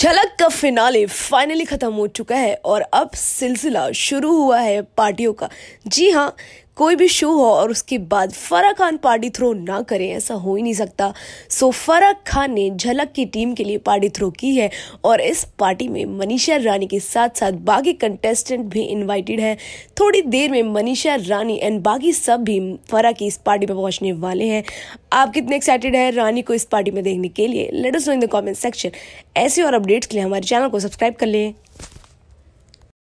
झलक का finale finally ख़त्म हो चुका है और अब सिलसिला शुरू हुआ है पार्टियों का जी हाँ कोई भी शो हो और उसके बाद फराह खान पार्टी थ्रो ना करें ऐसा हो ही नहीं सकता सो फराह खान ने झलक की टीम के लिए पार्टी थ्रो की है और इस पार्टी में मनीषा रानी के साथ साथ बाकी कंटेस्टेंट भी इन्वाइटेड हैं थोड़ी देर में मनीषा रानी एंड बाकी सब भी फराह की इस पार्टी में पहुंचने वाले हैं आप कितने एक्साइटेड हैं रानी को इस पार्टी में देखने के लिए let know in the comment section ऐसे और अपडेट्स के लिए हमारे चैनल को सब्सक्राइब कर लें